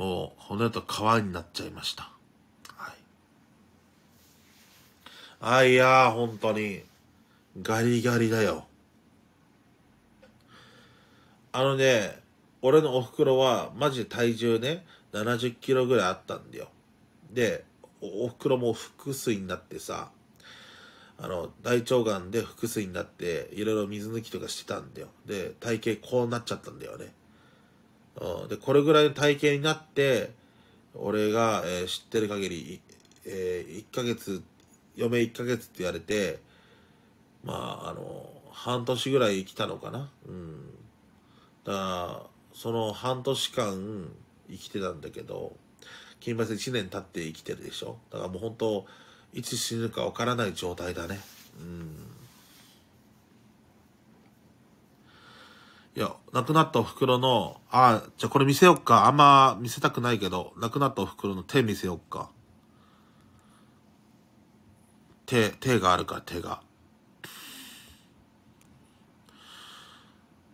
もう、この後川になっちゃいました。はい。あ、いやー、本当に、ガリガリだよ。あのね、俺のお袋は、マジで体重ね、70キロぐらいあったんだよ。で、おお袋も腹水になってさ、あの、大腸がんで腹水になって、いろいろ水抜きとかしてたんだよ。で、体型こうなっちゃったんだよね。で、これぐらいの体型になって、俺が、えー、知ってる限り、えー、1ヶ月、嫁1ヶ月って言われて、まあ、あの、半年ぐらい生きたのかな。うん。だから、その半年間生きてたんだけど、金八1年経って生きてるでしょ。だからもう本当、いつ死ぬかわからない状態だね。うん。いや、亡くなったお袋の、あ、じゃあこれ見せよっか。あんま見せたくないけど、亡くなったお袋の手見せよっか。手、手があるから手が。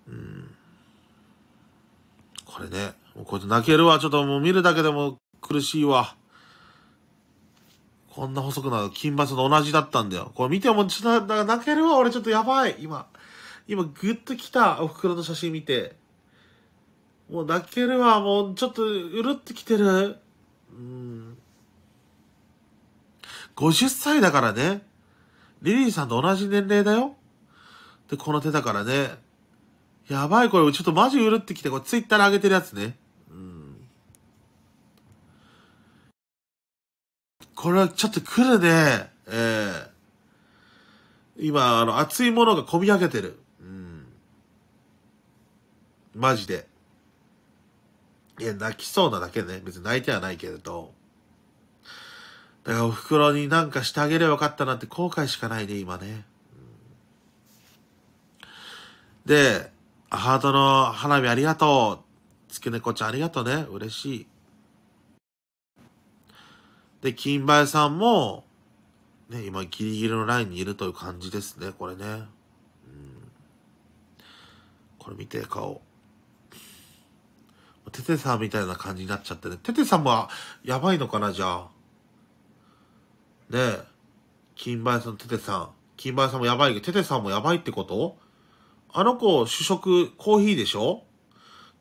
うん。これね、もうこれ泣けるわ。ちょっともう見るだけでも苦しいわ。こんな細くなる。金髪と同じだったんだよ。これ見てもちょっと泣けるわ。俺ちょっとやばい。今。今グッときたお袋の写真見て。もう泣けるわ、もうちょっとうるってきてる。うん。50歳だからね。リリーさんと同じ年齢だよ。で、この手だからね。やばい、これ、ちょっとマジうるってきて、これツイッターで上げてるやつね。うん。これはちょっと来るね。ええー、今、あの、熱いものが込み上げてる。マジで。いや、泣きそうなだけね。別に泣いてはないけれど。だからお袋になんかしてあげればよかったなって後悔しかないね、今ね。で、ハートの花火ありがとう。つけねこちゃんありがとうね。嬉しい。で、金梅さんも、ね、今ギリギリのラインにいるという感じですね、これね。うん、これ見て、顔。テさんみたいな感じになっちゃってね。テテさんもやばいのかな、じゃあ。ねえ。金梅さん、テテさん。金梅さんもやばいけど、テテさんもやばいってことあの子、主食、コーヒーでしょ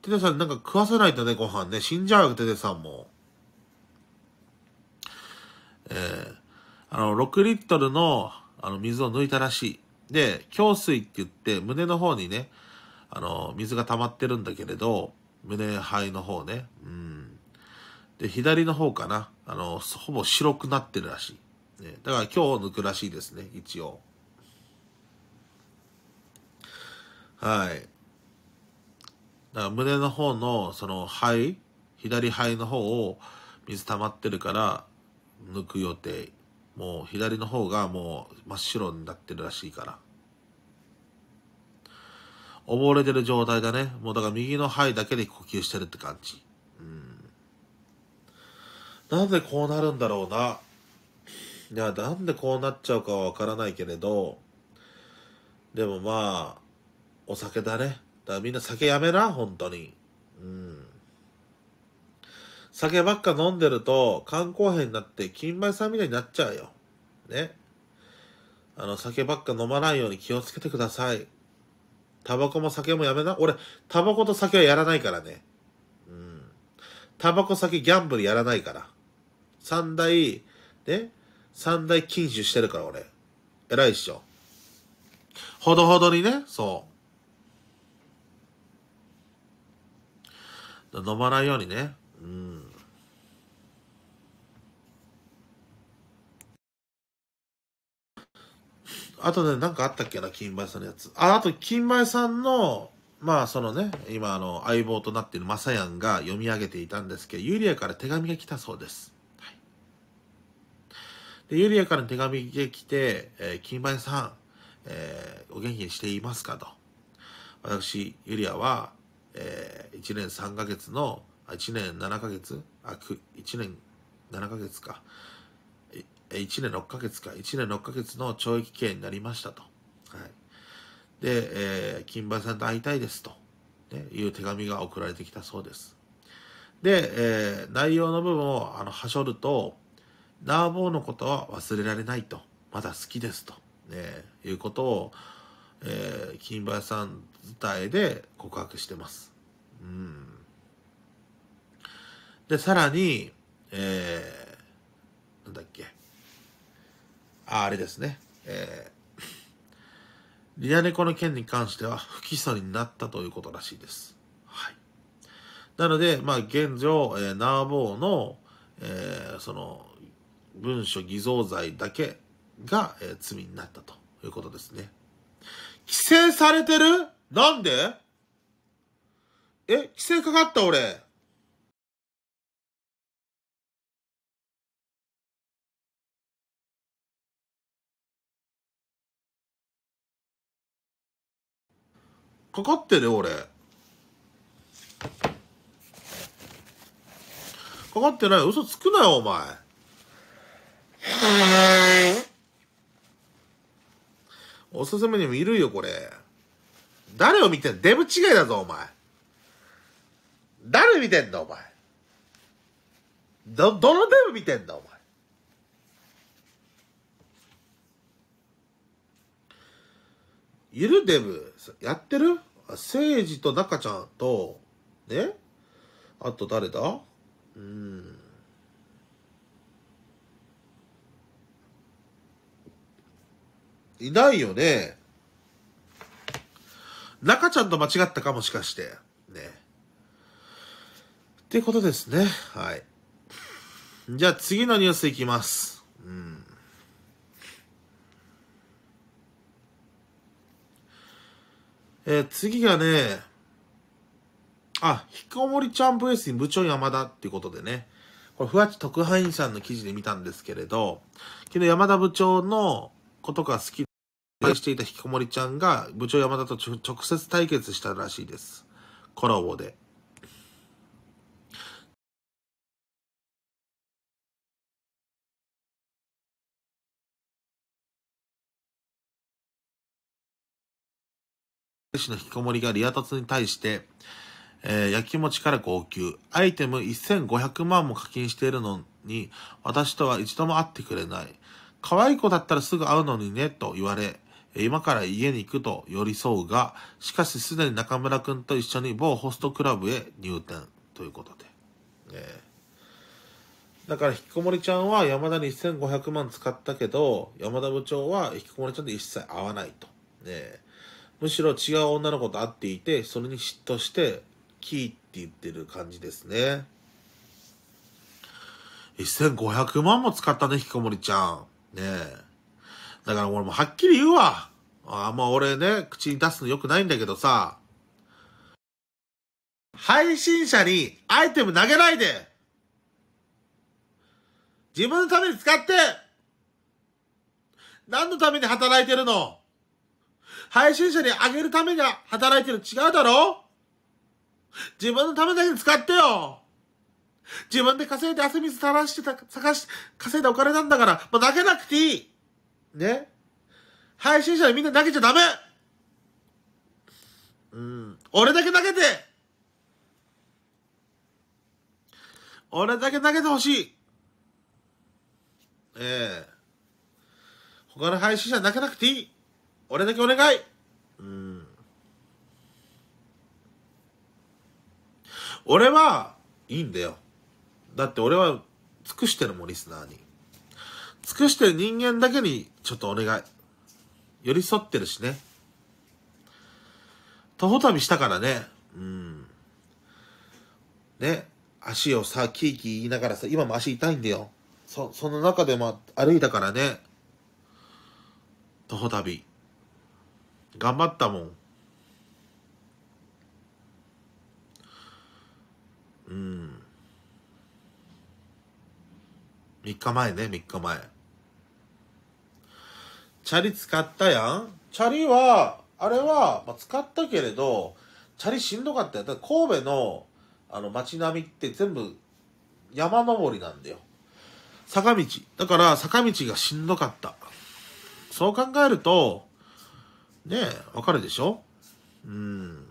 テテさんなんか食わせないとね、ご飯ね。死んじゃうよ、テテさんも。えー、あの、6リットルの、あの、水を抜いたらしい。で、胸水って言って、胸の方にね、あの、水が溜まってるんだけれど、胸肺の方ね。うん。で、左の方かな。あの、ほぼ白くなってるらしい。ね、だから今日抜くらしいですね、一応。はい。だから胸の方の、その肺、左肺の方を水溜まってるから、抜く予定。もう左の方がもう真っ白になってるらしいから。溺れてる状態だね。もうだから右の肺だけで呼吸してるって感じ。うん。なぜこうなるんだろうな。いや、なんでこうなっちゃうかはわからないけれど、でもまあ、お酒だね。だからみんな酒やめな、本当に。うん。酒ばっか飲んでると、肝硬変になって金米さんみたいになっちゃうよ。ね。あの、酒ばっか飲まないように気をつけてください。タバコも酒もやめな。俺、タバコと酒はやらないからね。うん。タバコ、酒、ギャンブルやらないから。三大、ね三大禁酒してるから、俺。偉いっしょ。ほどほどにね、そう。飲まないようにね。うん。あとね、なんかあったっけな、金梅さんのやつ。あ、あと、金梅さんの、まあ、そのね、今、あの、相棒となっているマサヤンが読み上げていたんですけど、ユリアから手紙が来たそうです。はい、でユリアから手紙が来て、えー、金梅さん、えー、お元気にしていますかと。私、ユリアは、えー、1年3ヶ月の、1年7ヶ月あ、1年7ヶ月か。1年6ヶ月か、1年6ヶ月の懲役刑になりましたと。はい。で、えー、金馬さんと会いたいですと、ね、いう手紙が送られてきたそうです。で、えー、内容の部分をあの、はしょると、ナーボーのことは忘れられないと、まだ好きですと、ね、いうことを、えー、金馬さん伝えで告白してます。うん。で、さらに、えー、あ、あれですね。えー、リアネコの件に関しては不起訴になったということらしいです。はい。なので、まあ、現状、えー、ナーボーの、えー、その、文書偽造罪だけが、えー、罪になったということですね。規制されてるなんでえ規制かかった俺。かかってる俺。かかってない。嘘つくなよ、お前。おすすめにもいるよ、これ。誰を見てんデブ違いだぞ、お前。誰見てんだ、お前。ど、どのデブ見てんだ、お前。ゆるデブ、やってるせいじと中ちゃんと、ねあと誰だうん。いないよね。中ちゃんと間違ったかもしかして。ね。ってことですね。はい。じゃあ次のニュースいきます。えー、次がね、あ、ひこもりちゃんプレスに部長山田っていうことでね、これ、ふわち特派員さんの記事で見たんですけれど、昨日山田部長のことが好きで、愛していたひきこもりちゃんが部長山田と直接対決したらしいです。コラボで。氏の引きこもりがリアツに対して、えー、やきもちから号泣。アイテム1500万も課金しているのに、私とは一度も会ってくれない。可愛い子だったらすぐ会うのにね、と言われ、今から家に行くと寄り添うが、しかしすでに中村くんと一緒に某ホストクラブへ入店ということで。えー、だから、引きこもりちゃんは山田に1500万使ったけど、山田部長は引きこもりちゃんと一切会わないと。ねえむしろ違う女の子と会っていてそれに嫉妬してキーって言ってる感じですね1500万も使ったね、ひきこもりちゃん。ねえ。だから俺もはっきり言うわ。あんまあ、俺ね、口に出すの良くないんだけどさ。配信者にアイテム投げないで自分のために使って何のために働いてるの配信者にあげるために働いてる違うだろ自分のためだけに使ってよ自分で稼いで汗水垂らしてた、探し、稼いだお金なんだから、もう投げなくていいね配信者にみんな投げちゃダメうん。俺だけ投げて俺だけ投げてほしいええー、他の配信者投げなくていい俺だけお願いうん俺はいいんだよだって俺は尽くしてるもんリスナーに尽くしてる人間だけにちょっとお願い寄り添ってるしね徒歩旅したからねうんね足をさキーキー言いながらさ今も足痛いんだよそその中でも歩いたからね徒歩旅頑張ったもんうん3日前ね3日前チャリ使ったやんチャリはあれは、まあ、使ったけれどチャリしんどかったよだ神戸のあの街並みって全部山登りなんだよ坂道だから坂道がしんどかったそう考えるとねえ、わかるでしょうん。